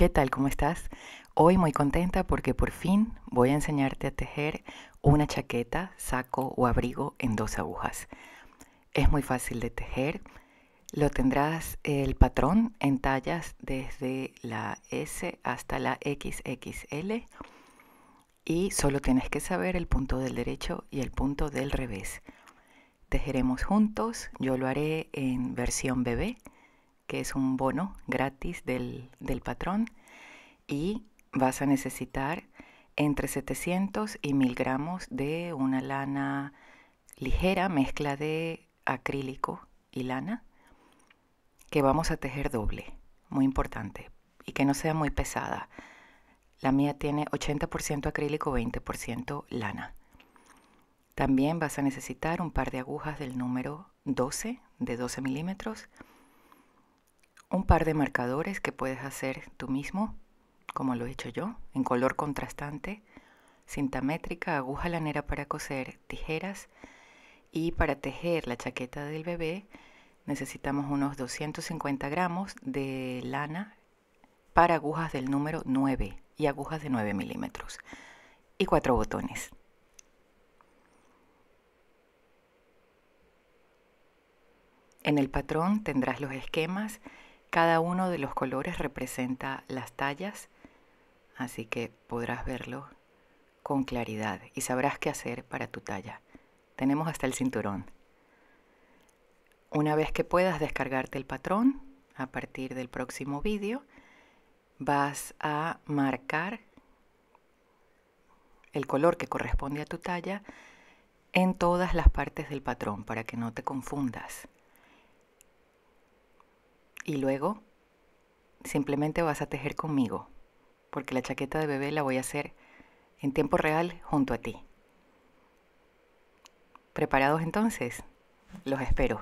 ¿Qué tal? ¿Cómo estás? Hoy muy contenta porque por fin voy a enseñarte a tejer una chaqueta, saco o abrigo en dos agujas. Es muy fácil de tejer. Lo tendrás el patrón en tallas desde la S hasta la XXL y solo tienes que saber el punto del derecho y el punto del revés. Tejeremos juntos, yo lo haré en versión bebé que es un bono gratis del, patrón, y vas a necesitar entre 700 y 1000 gramos de una lana ligera, mezcla de acrílico y lana, que vamos a tejer doble, muy importante, y que no sea muy pesada. La mía tiene 80% acrílico, 20% lana. También vas a necesitar un par de agujas del número 12, de 12 milímetros, un par de marcadores que puedes hacer tú mismo, como lo he hecho yo, en color contrastante, cinta métrica, aguja lanera para coser, tijeras y para tejer la chaqueta del bebé necesitamos unos 250 gramos de lana para agujas del número 9 y agujas de 9 milímetros y cuatro botones. En el patrón tendrás los esquemas cada uno de los colores representa las tallas, así que podrás verlo con claridad y sabrás qué hacer para tu talla. Tenemos hasta el cinturón. Una vez que puedas descargarte el patrón, a partir del próximo vídeo, vas a marcar el color que corresponde a tu talla en todas las partes del patrón para que no te confundas y luego simplemente vas a tejer conmigo, porque la chaqueta de bebé la voy a hacer en tiempo real junto a ti. ¿Preparados entonces? Los espero.